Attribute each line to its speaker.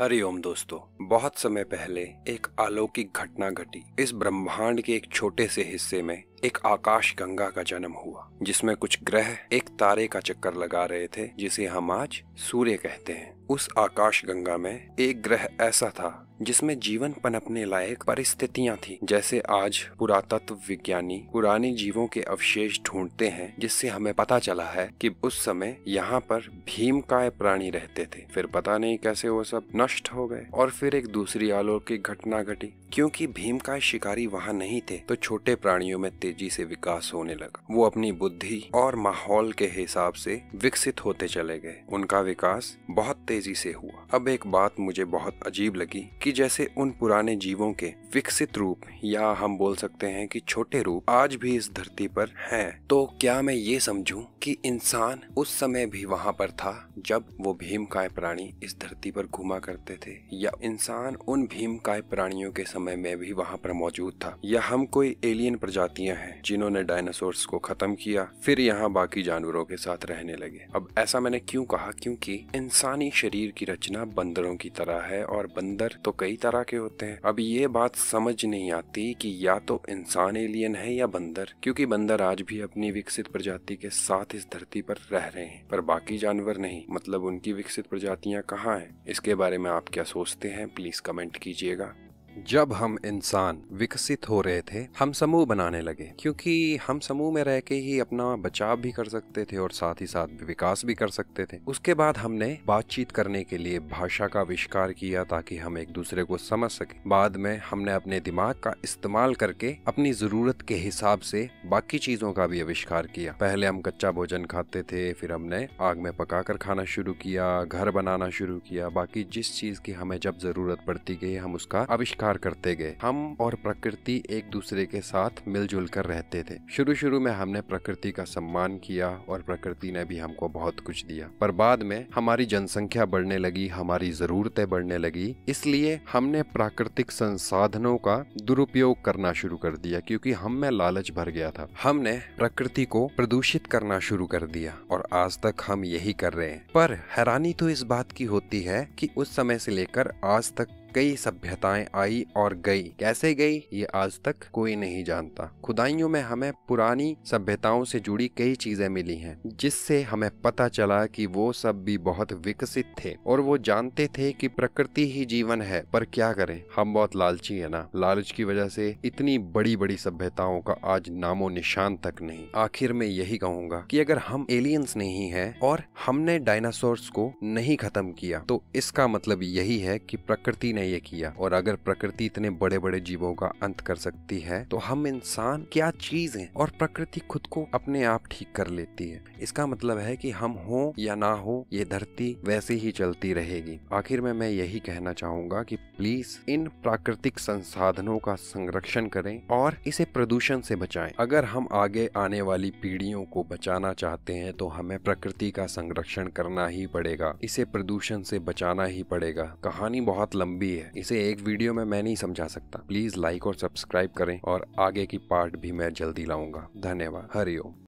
Speaker 1: हरिओम दोस्तों बहुत समय पहले एक अलौकिक घटना घटी इस ब्रह्मांड के एक छोटे से हिस्से में एक आकाश गंगा का जन्म हुआ जिसमें कुछ ग्रह एक तारे का चक्कर लगा रहे थे जिसे हम आज सूर्य कहते हैं उस आकाश गंगा में एक ग्रह ऐसा था जिसमें जीवन पनपने लायक परिस्थितियां थी जैसे आज पुरातत्व विज्ञानी पुराने जीवों के अवशेष ढूंढते हैं जिससे हमें पता चला है कि उस समय यहाँ पर काय प्राणी रहते थे फिर पता नहीं कैसे वो सब नष्ट हो गए और फिर एक दूसरी आलोक की घटना घटी क्योंकि काय शिकारी वहाँ नहीं थे तो छोटे प्राणियों में तेजी से विकास होने लगा वो अपनी बुद्धि और माहौल के हिसाब से विकसित होते चले गए उनका विकास बहुत तेजी से हुआ अब एक बात मुझे बहुत अजीब लगी कि जैसे उन पुराने जीवों के विकसित रूप या हम बोल सकते हैं कि छोटे रूप आज भी इस धरती पर हैं तो क्या मैं ये समझूं कि इंसान उस समय भी वहां पर था जब वो भीमकाय प्राणी इस धरती पर घुमा करते थे या इंसान उन भीमकाय प्राणियों के समय में भी वहां पर मौजूद था या हम कोई एलियन प्रजातियां हैं जिन्होंने डायनासोर्स को खत्म किया फिर यहाँ बाकी जानवरों के साथ रहने लगे अब ऐसा मैंने क्यों कहा क्योंकि इंसानी शरीर की रचना बंदरों की तरह है और बंदर तो कई तरह के होते हैं अब ये बात समझ नहीं आती कि या तो इंसान एलियन है या बंदर क्योंकि बंदर आज भी अपनी विकसित प्रजाति के साथ इस धरती पर रह रहे हैं पर बाकी जानवर नहीं मतलब उनकी विकसित प्रजातियां कहाँ हैं इसके बारे में आप क्या सोचते हैं प्लीज कमेंट कीजिएगा जब हम इंसान विकसित हो रहे थे हम समूह बनाने लगे क्योंकि हम समूह में रह के ही अपना बचाव भी कर सकते थे और साथ ही साथ विकास भी कर सकते थे उसके बाद हमने बातचीत करने के लिए भाषा का आविष्कार किया ताकि हम एक दूसरे को समझ सके बाद में हमने अपने दिमाग का इस्तेमाल करके अपनी जरूरत के हिसाब से बाकी चीजों का भी आविष्कार किया पहले हम कच्चा भोजन खाते थे फिर हमने आग में पकाकर खाना शुरू किया घर बनाना शुरू किया बाकी जिस चीज की हमें जब जरूरत पड़ती गई हम उसका आविष्कार विस्तार करते गए हम और प्रकृति एक दूसरे के साथ मिलजुल कर रहते थे शुरू शुरू में हमने प्रकृति का सम्मान किया और प्रकृति ने भी हमको बहुत कुछ दिया पर बाद में हमारी जनसंख्या बढ़ने लगी हमारी जरूरतें बढ़ने लगी इसलिए हमने प्राकृतिक संसाधनों का दुरुपयोग करना शुरू कर दिया क्योंकि हम में लालच भर गया था हमने प्रकृति को प्रदूषित करना शुरू कर दिया और आज तक हम यही कर रहे हैं पर हैरानी तो इस बात की होती है कि उस समय से लेकर आज तक कई सभ्यताएं आई और गई कैसे गई ये आज तक कोई नहीं जानता खुदाइयों में हमें पुरानी सभ्यताओं से जुड़ी कई चीजें मिली हैं जिससे हमें पता चला कि वो सब भी बहुत विकसित थे और वो जानते थे कि प्रकृति ही जीवन है पर क्या करें हम बहुत लालची है ना लालच की वजह से इतनी बड़ी बड़ी सभ्यताओं का आज नामो निशान तक नहीं आखिर में यही कहूंगा कि अगर हम एलियंस नहीं है और हमने डायनासोर को नहीं खत्म किया तो इसका मतलब यही है कि प्रकृति ने ये किया और अगर प्रकृति इतने बड़े बड़े जीवों का अंत कर सकती है तो हम इंसान क्या चीज है और प्रकृति खुद को अपने आप ठीक कर लेती है इसका मतलब है कि हम हो या ना हो ये धरती वैसे ही चलती रहेगी आखिर में मैं यही कहना चाहूंगा कि प्लीज इन प्राकृतिक संसाधनों का संरक्षण करें और इसे प्रदूषण से बचाएं अगर हम आगे आने वाली पीढ़ियों को बचाना चाहते हैं तो हमें प्रकृति का संरक्षण करना ही पड़ेगा इसे प्रदूषण से बचाना ही पड़ेगा कहानी बहुत लंबी जरूरी है इसे एक वीडियो में मैं नहीं समझा सकता प्लीज लाइक और सब्सक्राइब करें और आगे की पार्ट भी मैं जल्दी लाऊंगा धन्यवाद हरिओम